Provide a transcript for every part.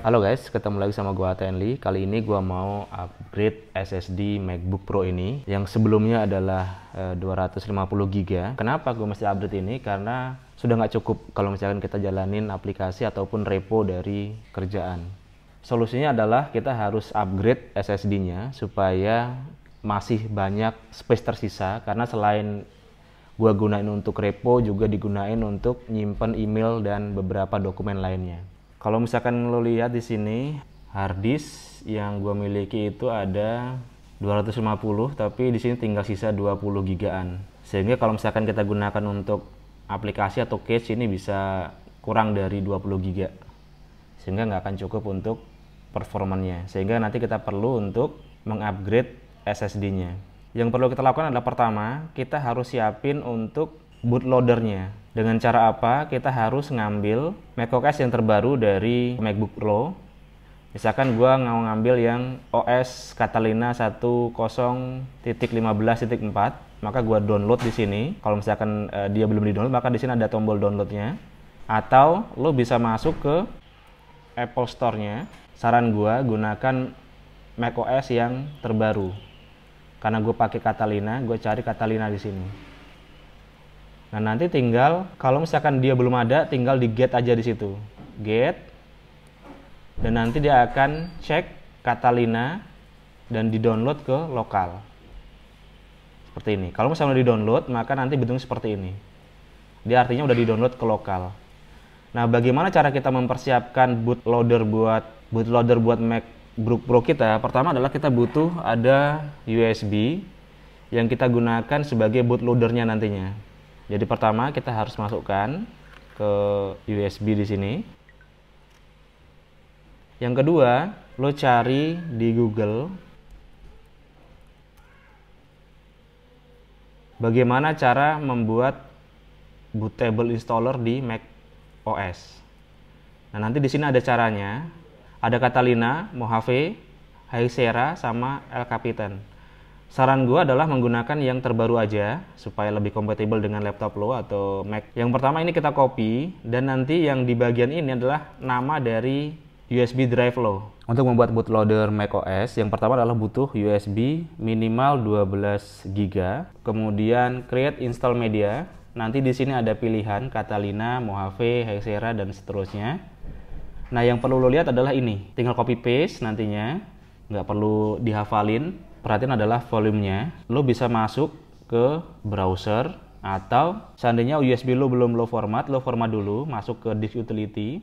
Halo guys, ketemu lagi sama gua Tenli. Kali ini gua mau upgrade SSD MacBook Pro ini yang sebelumnya adalah 250 eh, GB. Kenapa gua mesti upgrade ini? Karena sudah nggak cukup kalau misalkan kita jalanin aplikasi ataupun repo dari kerjaan. Solusinya adalah kita harus upgrade SSD-nya supaya masih banyak space tersisa karena selain Gua gunain untuk repo juga digunain untuk nyimpen email dan beberapa dokumen lainnya. Kalau misalkan lo lihat di sini hard yang gua miliki itu ada 250 tapi di sini tinggal sisa 20 gigaan. Sehingga kalau misalkan kita gunakan untuk aplikasi atau cache ini bisa kurang dari 20 giga. Sehingga nggak akan cukup untuk performanya. Sehingga nanti kita perlu untuk mengupgrade SSD-nya. Yang perlu kita lakukan adalah pertama, kita harus siapin untuk bootloadernya. Dengan cara apa? Kita harus ngambil macOS yang terbaru dari MacBook Pro. Misalkan gue mau ngambil yang OS Catalina 10.15.4, maka gue download di sini. Kalau misalkan uh, dia belum di download, maka di sini ada tombol downloadnya. Atau lo bisa masuk ke Apple Store-nya. Saran gue gunakan macOS yang terbaru karena gue pakai Catalina gue cari Catalina di sini nah nanti tinggal kalau misalkan dia belum ada tinggal di get aja di situ get dan nanti dia akan cek Catalina dan di download ke lokal seperti ini kalau misalnya di download maka nanti bentuknya seperti ini dia artinya udah di download ke lokal nah bagaimana cara kita mempersiapkan bootloader buat bootloader buat Mac Brook Pro kita, pertama adalah kita butuh ada USB yang kita gunakan sebagai bootloadernya nantinya. Jadi pertama kita harus masukkan ke USB di sini. Yang kedua, lo cari di Google bagaimana cara membuat bootable installer di Mac OS. Nah, nanti di sini ada caranya ada Catalina, Mojave, Sierra, sama El Capitan. Saran gue adalah menggunakan yang terbaru aja supaya lebih kompatibel dengan laptop lo atau Mac. Yang pertama ini kita copy dan nanti yang di bagian ini adalah nama dari USB drive lo. Untuk membuat bootloader macOS, yang pertama adalah butuh USB minimal 12 GB, kemudian create install media. Nanti di sini ada pilihan Catalina, Mojave, Hexera dan seterusnya. Nah, yang perlu lo lihat adalah ini. Tinggal copy paste nantinya. Nggak perlu dihafalin. Perhatian adalah volumenya. Lo bisa masuk ke browser atau seandainya USB lo belum lo format, lo format dulu, masuk ke disk utility.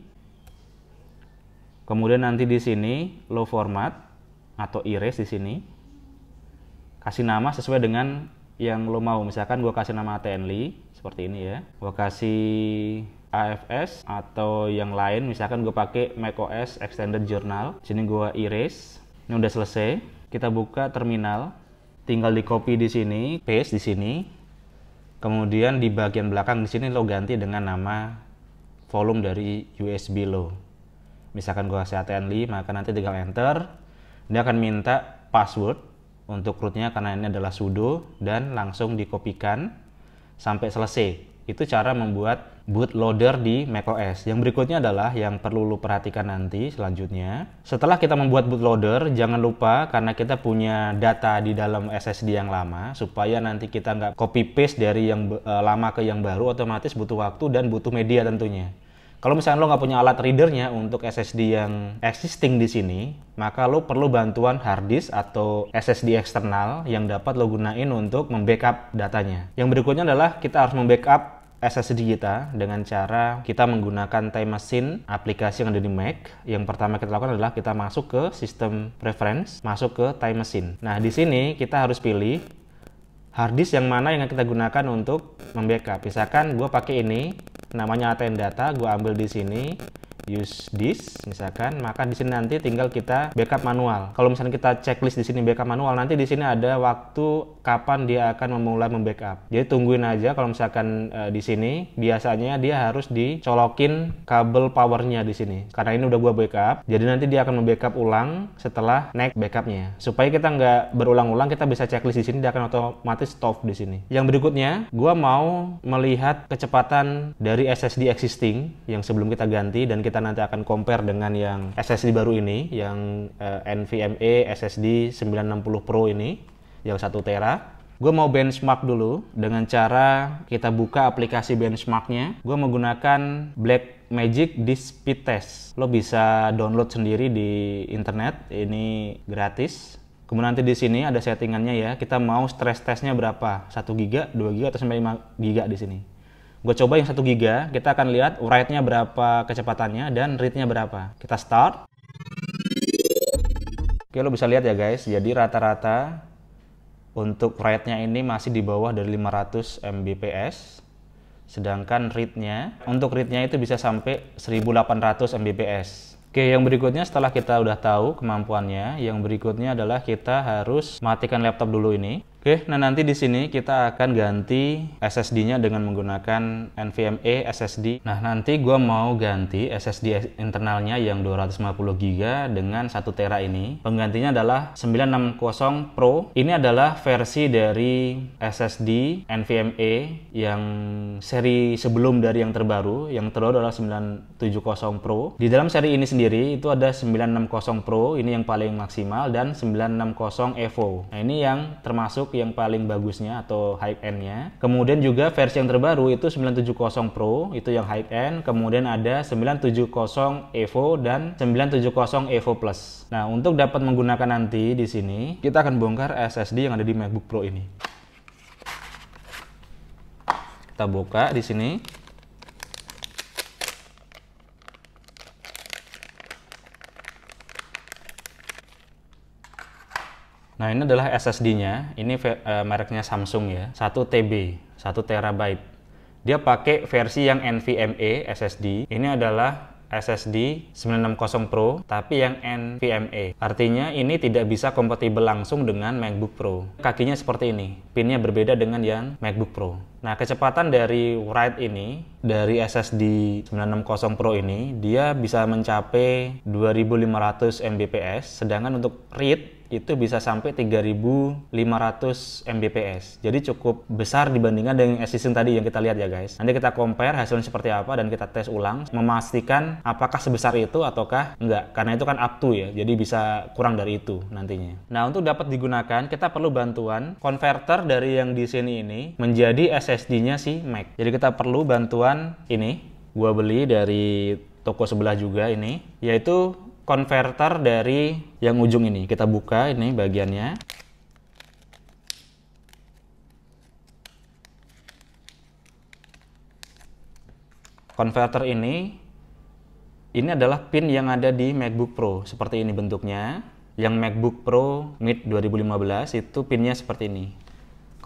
Kemudian nanti di sini lo format atau erase di sini. Kasih nama sesuai dengan yang lo mau. Misalkan gue kasih nama TNLI seperti ini ya. Gue kasih AFS atau yang lain misalkan gue pakai macOS Extended Journal sini gue erase ini udah selesai kita buka terminal tinggal di copy di sini paste di sini kemudian di bagian belakang di sini lo ganti dengan nama volume dari USB lo misalkan gue CATN 5 maka nanti tinggal enter dia akan minta password untuk rootnya karena ini adalah sudo dan langsung dikopikan sampai selesai itu cara membuat bootloader di macOS. Yang berikutnya adalah yang perlu lu perhatikan nanti selanjutnya. Setelah kita membuat bootloader, jangan lupa karena kita punya data di dalam SSD yang lama, supaya nanti kita nggak copy paste dari yang eh, lama ke yang baru, otomatis butuh waktu dan butuh media tentunya. Kalau misalnya lo nggak punya alat readernya untuk SSD yang existing di sini, maka lo perlu bantuan hard disk atau SSD eksternal yang dapat lo gunain untuk membackup datanya. Yang berikutnya adalah kita harus membackup SSD kita dengan cara kita menggunakan time machine aplikasi yang ada di Mac. Yang pertama kita lakukan adalah kita masuk ke sistem preference, masuk ke time machine. Nah, di sini kita harus pilih hard disk yang mana yang kita gunakan untuk membackup. Misalkan gue pakai ini, namanya ATN data, gue ambil di sini, use this misalkan maka di sini nanti tinggal kita backup manual kalau misalnya kita checklist di sini backup manual nanti di sini ada waktu kapan dia akan memulai membackup jadi tungguin aja kalau misalkan e, di sini biasanya dia harus dicolokin kabel powernya di sini karena ini udah gua backup jadi nanti dia akan membackup ulang setelah next backupnya supaya kita nggak berulang-ulang kita bisa checklist di sini dia akan otomatis stop di sini yang berikutnya gua mau melihat kecepatan dari SSD existing yang sebelum kita ganti dan kita kita nanti akan compare dengan yang SSD baru ini, yang uh, NVMe SSD 960 Pro ini, yang 1 tera. Gue mau benchmark dulu dengan cara kita buka aplikasi benchmarknya. Gue menggunakan Black Magic Disk Speed Test. Lo bisa download sendiri di internet, ini gratis. Kemudian nanti di sini ada settingannya ya. Kita mau stress testnya berapa? 1 giga, 2 giga atau sampai 5 giga di sini. Gue coba yang 1 giga, kita akan lihat write-nya berapa kecepatannya dan read-nya berapa. Kita start. Oke, lo bisa lihat ya guys, jadi rata-rata untuk write-nya ini masih di bawah dari 500 Mbps. Sedangkan read-nya, untuk read-nya itu bisa sampai 1800 Mbps. Oke, yang berikutnya setelah kita udah tahu kemampuannya, yang berikutnya adalah kita harus matikan laptop dulu ini. Oke, nah nanti di sini kita akan ganti SSD-nya dengan menggunakan NVMe SSD. Nah, nanti gue mau ganti SSD internalnya yang 250GB dengan 1 tera ini. Penggantinya adalah 960 Pro. Ini adalah versi dari SSD NVMe yang seri sebelum dari yang terbaru. Yang terbaru adalah 970 Pro. Di dalam seri ini sendiri itu ada 960 Pro, ini yang paling maksimal dan 960 EVO. Nah, ini yang termasuk termasuk yang paling bagusnya atau high end-nya. Kemudian juga versi yang terbaru itu 970 Pro, itu yang high end. Kemudian ada 970 Evo dan 970 Evo Plus. Nah, untuk dapat menggunakan nanti di sini, kita akan bongkar SSD yang ada di MacBook Pro ini. Kita buka di sini. Nah ini adalah SSD-nya, ini uh, mereknya Samsung ya, 1 TB, 1 TB. Dia pakai versi yang NVMe SSD. Ini adalah SSD 960 Pro tapi yang NVMe. Artinya ini tidak bisa kompatibel langsung dengan MacBook Pro. Kakinya seperti ini, pinnya berbeda dengan yang MacBook Pro. Nah, kecepatan dari write ini dari SSD 960 Pro ini dia bisa mencapai 2500 Mbps, sedangkan untuk read itu bisa sampai 3500 Mbps. Jadi cukup besar dibandingkan dengan SSD tadi yang kita lihat ya guys. Nanti kita compare hasilnya seperti apa dan kita tes ulang memastikan apakah sebesar itu ataukah enggak. Karena itu kan up to ya. Jadi bisa kurang dari itu nantinya. Nah, untuk dapat digunakan kita perlu bantuan konverter dari yang di sini ini menjadi SSD SSD-nya si Mac. Jadi kita perlu bantuan ini. Gua beli dari toko sebelah juga ini, yaitu konverter dari yang ujung ini. Kita buka ini bagiannya. Konverter ini ini adalah pin yang ada di MacBook Pro seperti ini bentuknya. Yang MacBook Pro mid 2015 itu pinnya seperti ini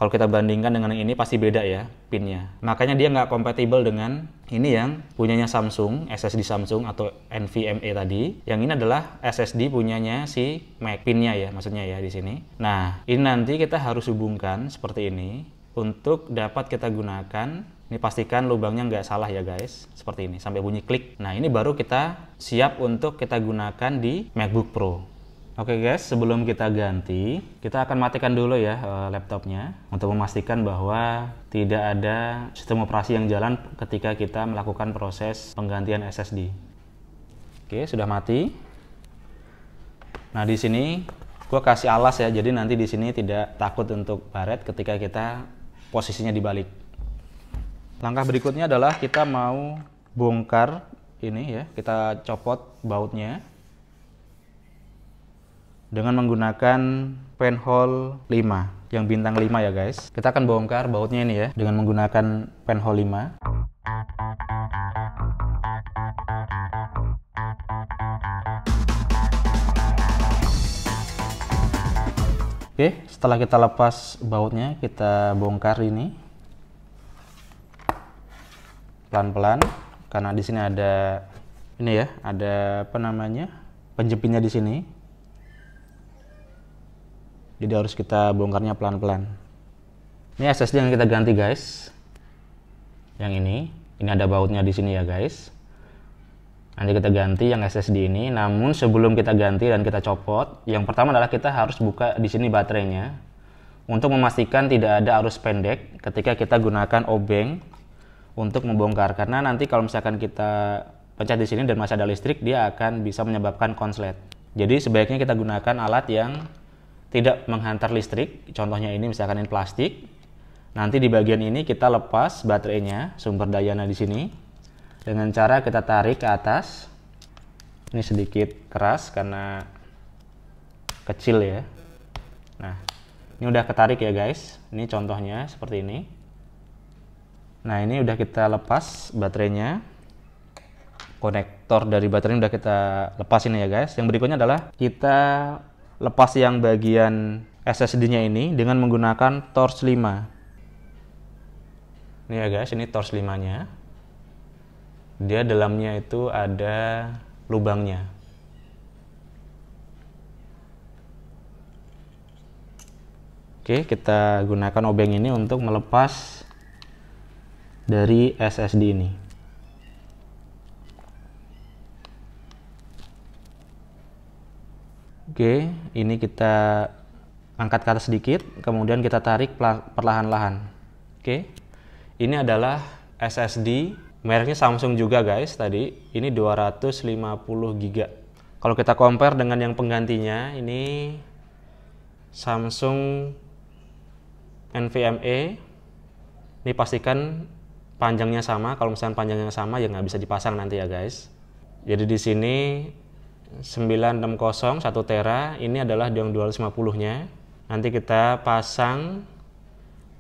kalau kita bandingkan dengan yang ini pasti beda ya pinnya. Makanya dia nggak compatible dengan ini yang punyanya Samsung, SSD Samsung atau NVMe tadi. Yang ini adalah SSD punyanya si Mac pinnya ya, maksudnya ya di sini. Nah, ini nanti kita harus hubungkan seperti ini untuk dapat kita gunakan ini pastikan lubangnya nggak salah ya guys, seperti ini sampai bunyi klik. Nah ini baru kita siap untuk kita gunakan di MacBook Pro. Oke okay guys, sebelum kita ganti, kita akan matikan dulu ya eh, laptopnya untuk memastikan bahwa tidak ada sistem operasi yang jalan ketika kita melakukan proses penggantian SSD. Oke, okay, sudah mati. Nah, di sini gue kasih alas ya, jadi nanti di sini tidak takut untuk baret ketika kita posisinya dibalik. Langkah berikutnya adalah kita mau bongkar ini ya, kita copot bautnya dengan menggunakan penhole 5 yang bintang 5 ya guys kita akan bongkar bautnya ini ya dengan menggunakan penhole 5 Oke, setelah kita lepas bautnya, kita bongkar ini pelan-pelan karena di sini ada ini ya, ada apa namanya penjepitnya di sini. Jadi harus kita bongkarnya pelan-pelan. Ini SSD yang kita ganti guys. Yang ini, ini ada bautnya di sini ya guys. Nanti kita ganti yang SSD ini. Namun sebelum kita ganti dan kita copot, yang pertama adalah kita harus buka di sini baterainya untuk memastikan tidak ada arus pendek ketika kita gunakan obeng untuk membongkar karena nanti kalau misalkan kita pencet di sini dan masih ada listrik dia akan bisa menyebabkan konslet. Jadi sebaiknya kita gunakan alat yang tidak menghantar listrik, contohnya ini misalkan ini plastik. Nanti di bagian ini kita lepas baterainya, sumber dayanya di sini. Dengan cara kita tarik ke atas. Ini sedikit keras karena kecil ya. Nah, ini udah ketarik ya guys. Ini contohnya seperti ini. Nah, ini udah kita lepas baterainya konektor dari baterainya udah kita lepasin ya guys. Yang berikutnya adalah kita lepas yang bagian SSD-nya ini dengan menggunakan Torch 5. Ini ya guys, ini Torch 5-nya. Dia dalamnya itu ada lubangnya. Oke, kita gunakan obeng ini untuk melepas dari SSD ini. Oke, ini kita angkat ke atas sedikit, kemudian kita tarik perlahan-lahan. Oke, ini adalah SSD, mereknya Samsung juga guys tadi, ini 250 GB. Kalau kita compare dengan yang penggantinya, ini Samsung NVMe, ini pastikan panjangnya sama, kalau misalnya panjangnya sama ya nggak bisa dipasang nanti ya guys. Jadi di sini 960 1 tera ini adalah yang 250 nya nanti kita pasang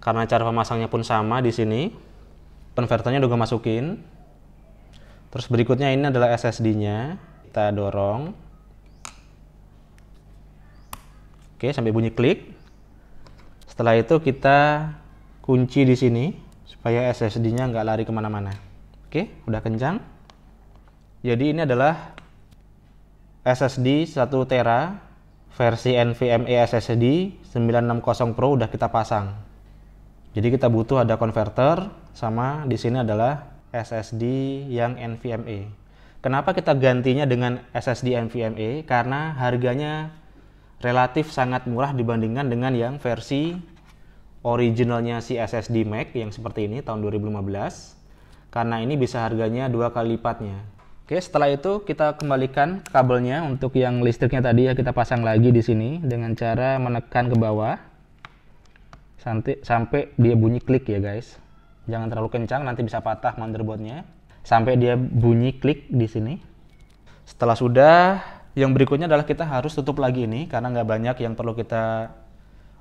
karena cara pemasangnya pun sama di sini converternya juga masukin terus berikutnya ini adalah SSD nya kita dorong oke sampai bunyi klik setelah itu kita kunci di sini supaya SSD nya nggak lari kemana-mana oke udah kencang jadi ini adalah SSD 1 tera versi NVMe SSD 960 Pro udah kita pasang. Jadi kita butuh ada converter sama di sini adalah SSD yang NVMe. Kenapa kita gantinya dengan SSD NVMe? Karena harganya relatif sangat murah dibandingkan dengan yang versi originalnya si SSD Mac yang seperti ini tahun 2015. Karena ini bisa harganya dua kali lipatnya. Oke, setelah itu kita kembalikan kabelnya untuk yang listriknya tadi ya kita pasang lagi di sini dengan cara menekan ke bawah sampai sampai dia bunyi klik ya guys. Jangan terlalu kencang nanti bisa patah motherboardnya. Sampai dia bunyi klik di sini. Setelah sudah, yang berikutnya adalah kita harus tutup lagi ini karena nggak banyak yang perlu kita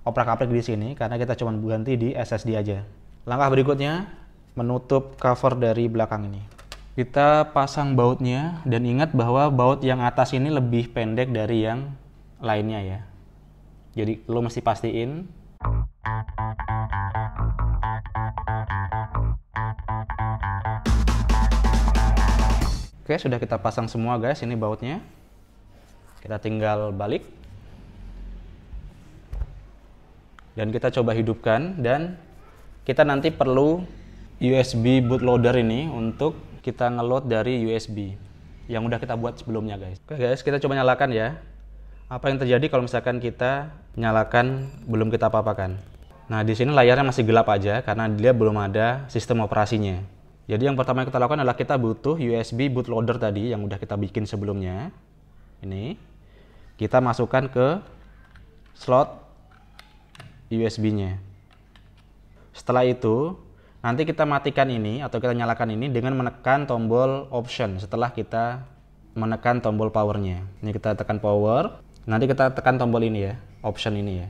oprak-aprik di sini karena kita cuma ganti di SSD aja. Langkah berikutnya menutup cover dari belakang ini kita pasang bautnya dan ingat bahwa baut yang atas ini lebih pendek dari yang lainnya ya jadi lo mesti pastiin oke sudah kita pasang semua guys ini bautnya kita tinggal balik dan kita coba hidupkan dan kita nanti perlu USB bootloader ini untuk kita ngeload dari USB yang udah kita buat sebelumnya guys. Oke guys, kita coba nyalakan ya. Apa yang terjadi kalau misalkan kita nyalakan belum kita apa-apakan. Nah, di sini layarnya masih gelap aja karena dia belum ada sistem operasinya. Jadi yang pertama yang kita lakukan adalah kita butuh USB bootloader tadi yang udah kita bikin sebelumnya. Ini kita masukkan ke slot USB-nya. Setelah itu Nanti kita matikan ini atau kita nyalakan ini dengan menekan tombol option setelah kita menekan tombol powernya. Ini kita tekan power, nanti kita tekan tombol ini ya, option ini ya.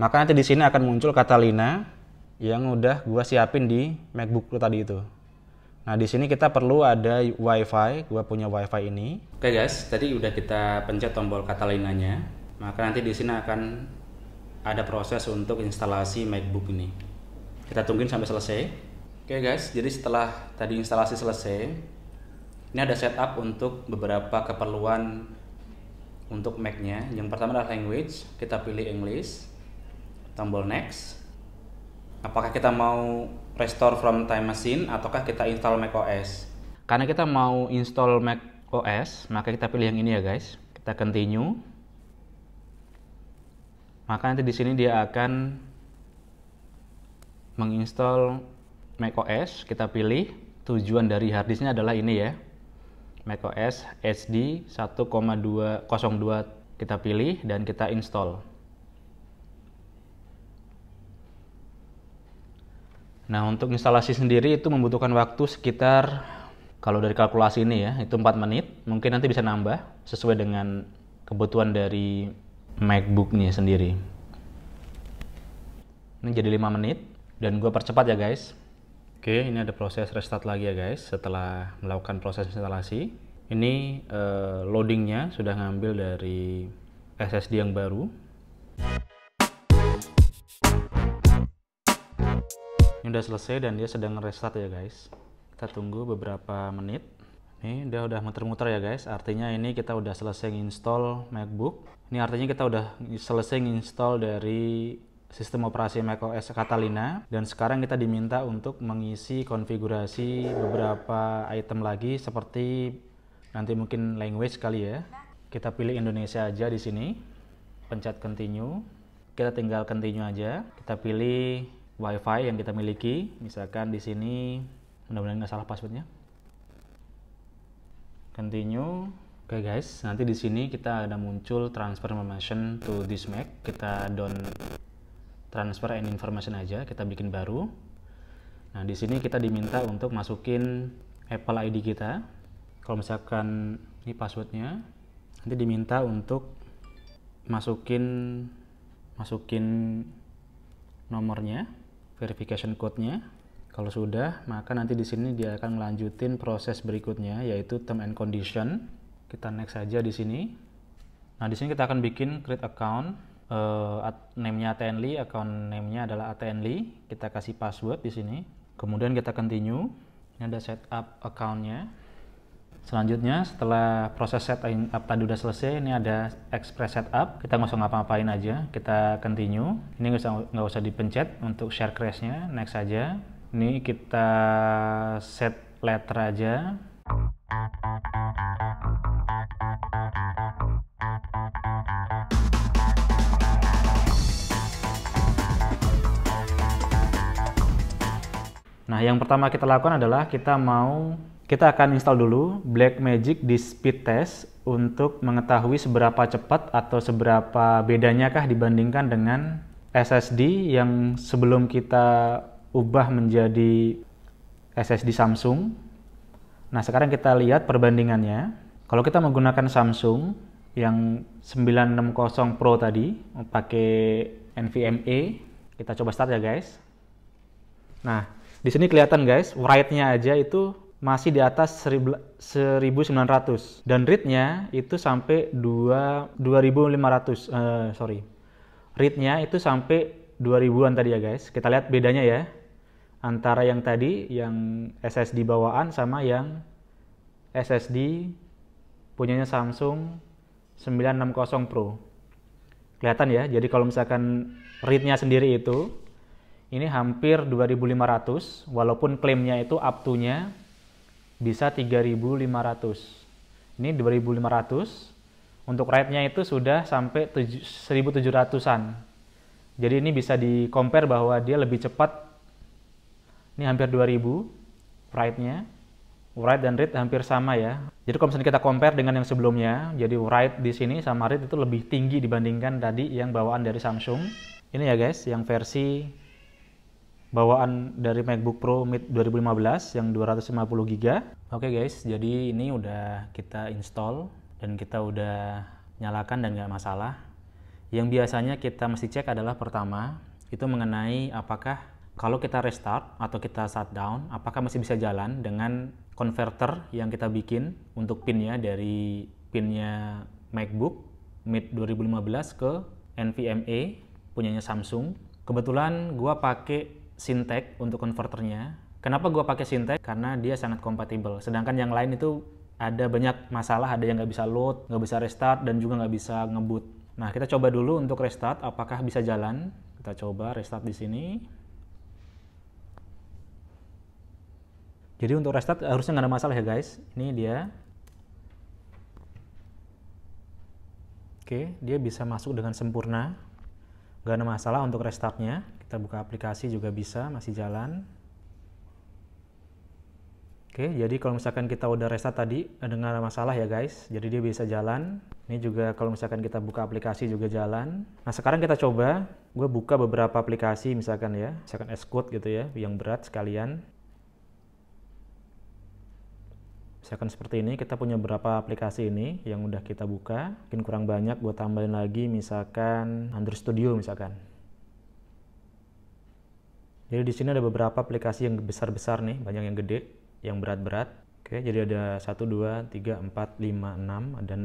Maka nanti di sini akan muncul Catalina yang udah gua siapin di MacBook lu tadi itu. Nah, di sini kita perlu ada WiFi. Gua punya WiFi ini. Oke, guys. Tadi udah kita pencet tombol Catalinanya. Maka nanti di sini akan ada proses untuk instalasi MacBook ini kita tungguin sampai selesai oke guys jadi setelah tadi instalasi selesai ini ada setup untuk beberapa keperluan untuk Mac-nya. Yang pertama adalah language, kita pilih English, tombol next. Apakah kita mau restore from time machine ataukah kita install macOS? Karena kita mau install macOS, maka kita pilih yang ini ya guys. Kita continue. Maka nanti di sini dia akan menginstall macOS kita pilih tujuan dari harddisknya adalah ini ya macOS HD 1,202 kita pilih dan kita install nah untuk instalasi sendiri itu membutuhkan waktu sekitar kalau dari kalkulasi ini ya itu 4 menit mungkin nanti bisa nambah sesuai dengan kebutuhan dari MacBook nih sendiri ini jadi 5 menit dan gue percepat ya guys. Oke, ini ada proses restart lagi ya guys. Setelah melakukan proses instalasi, ini uh, loadingnya sudah ngambil dari SSD yang baru. Ini udah selesai dan dia sedang restart ya guys. Kita tunggu beberapa menit. Ini dia udah muter-muter ya guys. Artinya ini kita udah selesai install MacBook. Ini artinya kita udah selesai install dari sistem operasi macOS Catalina dan sekarang kita diminta untuk mengisi konfigurasi beberapa item lagi seperti nanti mungkin language kali ya. Kita pilih Indonesia aja di sini. Pencet continue. Kita tinggal continue aja. Kita pilih WiFi yang kita miliki. Misalkan di sini mudah-mudahan nggak salah passwordnya. Continue. Oke okay guys, nanti di sini kita ada muncul transfer information to this Mac. Kita down transfer and information aja kita bikin baru nah di sini kita diminta untuk masukin Apple ID kita kalau misalkan ini passwordnya nanti diminta untuk masukin masukin nomornya verification code-nya kalau sudah maka nanti di sini dia akan melanjutin proses berikutnya yaitu term and condition kita next saja di sini nah di sini kita akan bikin create account uh, name-nya Atenly, account name-nya adalah Atenly. Kita kasih password di sini. Kemudian kita continue. Ini ada setup account-nya. Selanjutnya setelah proses setup tadi udah selesai, ini ada express setup. Kita nggak usah ngapa-ngapain aja, kita continue. Ini nggak usah nggak usah dipencet untuk share crash-nya, next aja. Ini kita set letter aja. Nah, yang pertama kita lakukan adalah kita mau kita akan install dulu Blackmagic di speed test untuk mengetahui seberapa cepat atau seberapa bedanya kah dibandingkan dengan SSD yang sebelum kita ubah menjadi SSD Samsung. Nah, sekarang kita lihat perbandingannya. Kalau kita menggunakan Samsung yang 960 Pro tadi pakai NVMe, kita coba start ya guys. Nah, di sini kelihatan guys, write-nya aja itu masih di atas 1900 dan read-nya itu sampai 2 2500 uh, sorry. Read-nya itu sampai 2000-an tadi ya guys. Kita lihat bedanya ya antara yang tadi yang SSD bawaan sama yang SSD punyanya Samsung 960 Pro. Kelihatan ya. Jadi kalau misalkan read-nya sendiri itu ini hampir 2500 walaupun klaimnya itu up to-nya bisa 3500. Ini 2500 untuk rate-nya itu sudah sampai 1700-an. Jadi ini bisa di compare bahwa dia lebih cepat ini hampir 2000 rate-nya. Write dan read hampir sama ya. Jadi kalau misalnya kita compare dengan yang sebelumnya, jadi write di sini sama read itu lebih tinggi dibandingkan tadi yang bawaan dari Samsung. Ini ya guys, yang versi bawaan dari MacBook Pro Mid 2015 yang 250 GB. Oke okay guys, jadi ini udah kita install dan kita udah nyalakan dan nggak masalah. Yang biasanya kita mesti cek adalah pertama, itu mengenai apakah kalau kita restart atau kita shutdown, apakah masih bisa jalan dengan converter yang kita bikin untuk pinnya dari pinnya MacBook Mid 2015 ke NVMe punyanya Samsung. Kebetulan gua pakai Sintek untuk konverternya. Kenapa gue pakai Sintek? Karena dia sangat kompatibel. Sedangkan yang lain itu ada banyak masalah, ada yang nggak bisa load, nggak bisa restart, dan juga nggak bisa ngeboot. Nah, kita coba dulu untuk restart, apakah bisa jalan. Kita coba restart di sini. Jadi untuk restart eh, harusnya nggak ada masalah ya guys. Ini dia. Oke, dia bisa masuk dengan sempurna. Nggak ada masalah untuk restartnya. Kita buka aplikasi juga bisa, masih jalan. Oke, jadi kalau misalkan kita udah restart tadi dengan masalah ya guys, jadi dia bisa jalan. Ini juga kalau misalkan kita buka aplikasi juga jalan. Nah sekarang kita coba, gue buka beberapa aplikasi misalkan ya, misalkan Xcode gitu ya, yang berat sekalian. Misalkan seperti ini, kita punya beberapa aplikasi ini yang udah kita buka. Mungkin kurang banyak, gue tambahin lagi misalkan Android Studio misalkan. Jadi di sini ada beberapa aplikasi yang besar-besar nih, banyak yang gede, yang berat-berat. Oke, jadi ada 1, 2, 3, 4, 5, 6, dan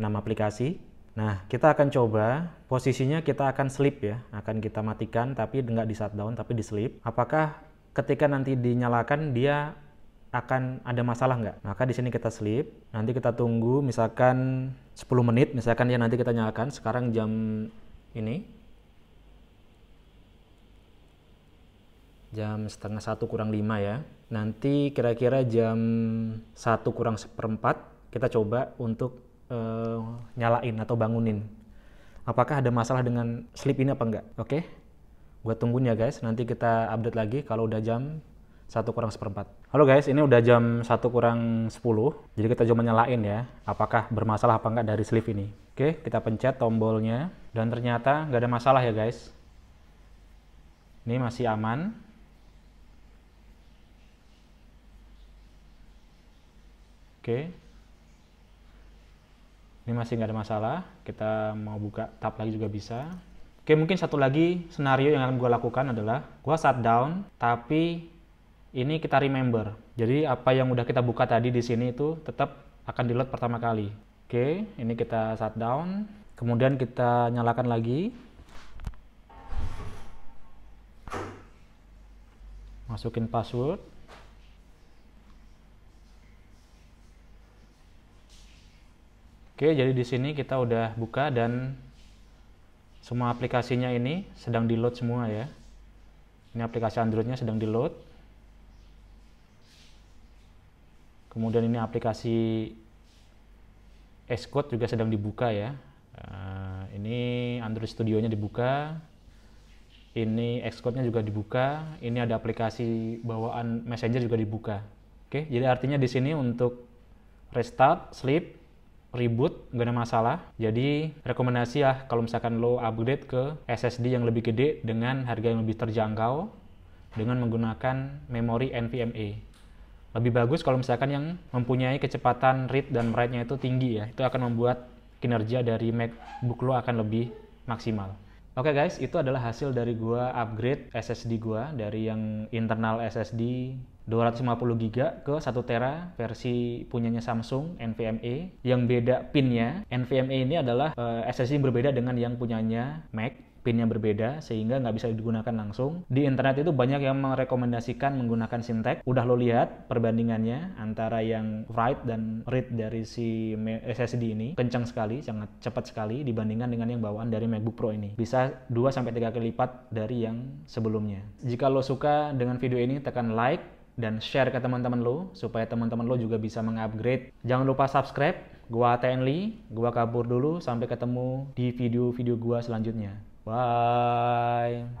6 aplikasi. Nah, kita akan coba posisinya kita akan sleep ya, akan kita matikan tapi nggak di shutdown tapi di sleep. Apakah ketika nanti dinyalakan dia akan ada masalah nggak? Maka di sini kita sleep, nanti kita tunggu misalkan 10 menit, misalkan ya nanti kita nyalakan sekarang jam ini jam setengah satu kurang lima ya. Nanti kira-kira jam satu kurang seperempat kita coba untuk uh, nyalain atau bangunin. Apakah ada masalah dengan sleep ini apa enggak? Oke, okay? gue tungguin ya guys. Nanti kita update lagi kalau udah jam satu kurang seperempat. Halo guys, ini udah jam satu kurang sepuluh. Jadi kita coba nyalain ya, apakah bermasalah apa enggak dari sleep ini. Oke, okay, kita pencet tombolnya dan ternyata nggak ada masalah ya guys. Ini masih aman Oke. Ini masih nggak ada masalah. Kita mau buka tab lagi juga bisa. Oke, mungkin satu lagi senario yang akan gue lakukan adalah gue shutdown, tapi ini kita remember. Jadi apa yang udah kita buka tadi di sini itu tetap akan di-load pertama kali. Oke, ini kita shutdown. Kemudian kita nyalakan lagi. Masukin password. Oke, jadi di sini kita udah buka dan semua aplikasinya ini sedang di-load semua ya. Ini aplikasi Androidnya sedang di-load. Kemudian ini aplikasi Xcode juga sedang dibuka ya. Eh, ini Android Studio-nya dibuka. Ini Xcode-nya juga dibuka. Ini ada aplikasi bawaan Messenger juga dibuka. Oke, jadi artinya di sini untuk restart, sleep, ribut, gak ada masalah. Jadi rekomendasi ya kalau misalkan lo upgrade ke SSD yang lebih gede dengan harga yang lebih terjangkau dengan menggunakan memori NVMe. Lebih bagus kalau misalkan yang mempunyai kecepatan read dan write-nya itu tinggi ya. Itu akan membuat kinerja dari MacBook lo akan lebih maksimal. Oke okay guys, itu adalah hasil dari gua upgrade SSD gua dari yang internal SSD 250 giga ke 1 tera versi punyanya Samsung NVMe yang beda pinnya NVMe ini adalah uh, eh, SSD yang berbeda dengan yang punyanya Mac pinnya berbeda sehingga nggak bisa digunakan langsung di internet itu banyak yang merekomendasikan menggunakan sintek udah lo lihat perbandingannya antara yang write dan read dari si SSD ini kencang sekali sangat cepat sekali dibandingkan dengan yang bawaan dari MacBook Pro ini bisa 2 3 kali lipat dari yang sebelumnya jika lo suka dengan video ini tekan like dan share ke teman-teman lo supaya teman-teman lo juga bisa mengupgrade. Jangan lupa subscribe. Gua Tenly. gua kabur dulu sampai ketemu di video-video gua selanjutnya. Bye.